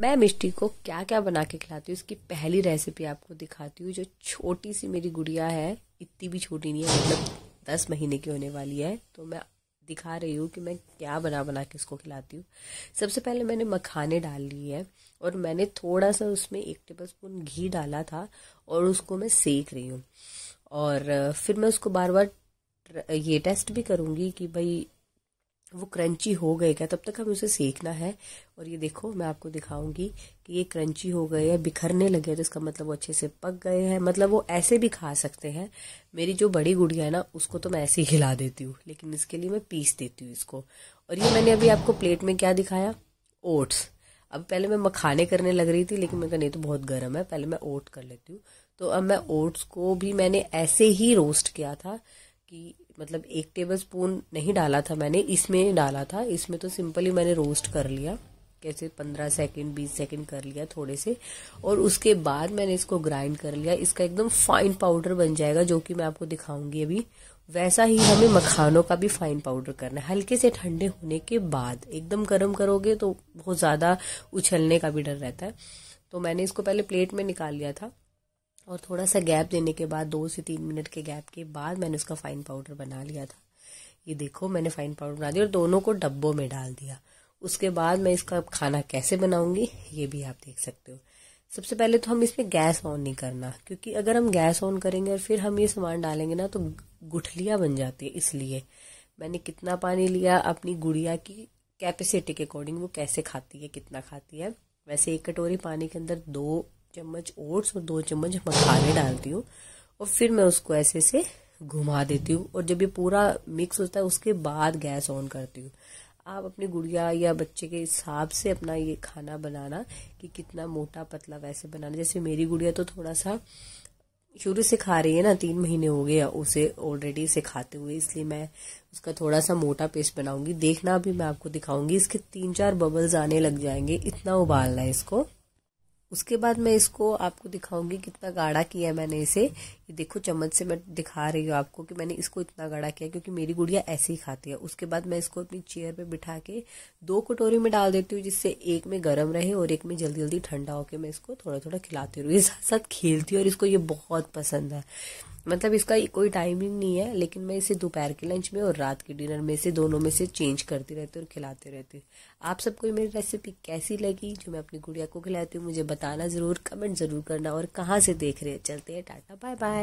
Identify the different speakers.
Speaker 1: मैं मिष्टी को क्या क्या बना के खिलाती हूँ इसकी पहली रेसिपी आपको दिखाती हूँ जो छोटी सी मेरी गुड़िया है इतनी भी छोटी नहीं है मतलब दस महीने की होने वाली है तो मैं दिखा रही हूँ कि मैं क्या बना बना के इसको खिलाती हूँ सबसे पहले मैंने मखाने डाल लिए हैं और मैंने थोड़ा सा उसमें एक टेबल स्पून घी डाला था और उसको मैं सेक रही हूँ और फिर मैं उसको बार बार ये टेस्ट भी करूँगी कि भाई वो क्रंची हो गए क्या तब तक हमें उसे सेकना है और ये देखो मैं आपको दिखाऊंगी कि ये क्रंची हो गए हैं बिखरने लगे तो इसका मतलब वो अच्छे से पक गए हैं मतलब वो ऐसे भी खा सकते हैं मेरी जो बड़ी गुड़िया है ना उसको तो मैं ऐसे ही खिला देती हूँ लेकिन इसके लिए मैं पीस देती हूँ इसको और ये मैंने अभी आपको प्लेट में क्या दिखाया ओट्स अब पहले मैं मखाने करने लग रही थी लेकिन मैं कहा नहीं तो बहुत गर्म है पहले मैं ओट कर लेती हूँ तो अब मैं ओट्स को भी मैंने ऐसे ही रोस्ट किया था कि मतलब एक टेबल स्पून नहीं डाला था मैंने इसमें डाला था इसमें तो सिंपली मैंने रोस्ट कर लिया कैसे पंद्रह सेकेंड बीस सेकेंड कर लिया थोड़े से और उसके बाद मैंने इसको ग्राइंड कर लिया इसका एकदम फाइन पाउडर बन जाएगा जो कि मैं आपको दिखाऊंगी अभी वैसा ही हमें मखानों का भी फाइन पाउडर करना है हल्के से ठंडे होने के बाद एकदम गर्म करोगे तो बहुत ज़्यादा उछलने का भी डर रहता है तो मैंने इसको पहले प्लेट में निकाल लिया था और थोड़ा सा गैप देने के बाद दो से तीन मिनट के गैप के बाद मैंने उसका फाइन पाउडर बना लिया था ये देखो मैंने फाइन पाउडर बना दिया और दोनों को डब्बों में डाल दिया उसके बाद मैं इसका खाना कैसे बनाऊंगी ये भी आप देख सकते हो सबसे पहले तो हम इसमें गैस ऑन नहीं करना क्योंकि अगर हम गैस ऑन करेंगे और फिर हम ये सामान डालेंगे ना तो गुठलियाँ बन जाती है इसलिए मैंने कितना पानी लिया अपनी गुड़िया की कैपेसिटी के अकॉर्डिंग वो कैसे खाती है कितना खाती है वैसे एक कटोरी पानी के अंदर दो चम्मच ओट्स और दो चम्मच मखाने डालती हूँ और फिर मैं उसको ऐसे से घुमा देती हूँ और जब ये पूरा मिक्स होता है उसके बाद गैस ऑन करती हूँ आप अपनी गुड़िया या बच्चे के हिसाब से अपना ये खाना बनाना कि कितना मोटा पतला वैसे बनाना जैसे मेरी गुड़िया तो थोड़ा सा शुरू से खा रही है ना तीन महीने हो गए उसे ऑलरेडी से खाते हुए इसलिए मैं उसका थोड़ा सा मोटा पेस्ट बनाऊंगी देखना अभी मैं आपको दिखाऊंगी इसके तीन चार बबल्स आने लग जाएंगे इतना उबालना है इसको उसके बाद मैं इसको आपको दिखाऊंगी कितना गाढ़ा किया है मैंने इसे ये देखो चम्मच से मैं दिखा रही हूँ आपको कि मैंने इसको इतना गाढ़ा किया क्योंकि मेरी गुड़िया ऐसे ही खाती है उसके बाद मैं इसको अपनी चेयर पे बिठा के दो कटोरी में डाल देती हूँ जिससे एक में गर्म रहे और एक में जल्दी जल्दी ठंडा होकर मैं इसको थोड़ा थोड़ा खिलाती ये इसके साथ खेलती हूँ और इसको ये बहुत पसंद है मतलब इसका कोई टाइमिंग नहीं है लेकिन मैं इसे दोपहर के लंच में और रात के डिनर में से दोनों में से चेंज करती रहती हूँ और खिलाते रहती हूँ आप सबको ये मेरी रेसिपी कैसी लगी जो मैं अपनी गुड़िया को खिलाती हूँ मुझे बताना ज़रूर कमेंट ज़रूर करना और कहाँ से देख रहे हैं चलते हैं टाटा बाय बाय